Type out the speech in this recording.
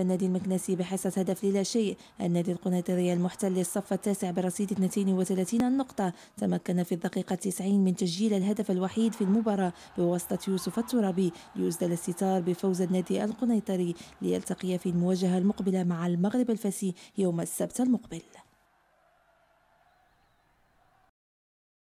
النادي المكناسي بحصة هدف للا شيء النادي القنيطري المحتل للصف التاسع برصيد 32 نقطة تمكن في الدقيقة 90 من تسجيل الهدف الوحيد في المباراة بواسطة يوسف الترابي ليسدل الستار بفوز النادي القنيطري ليلتقي في المواجهة المقبلة مع المغرب الفاسي يوم السبت المقبل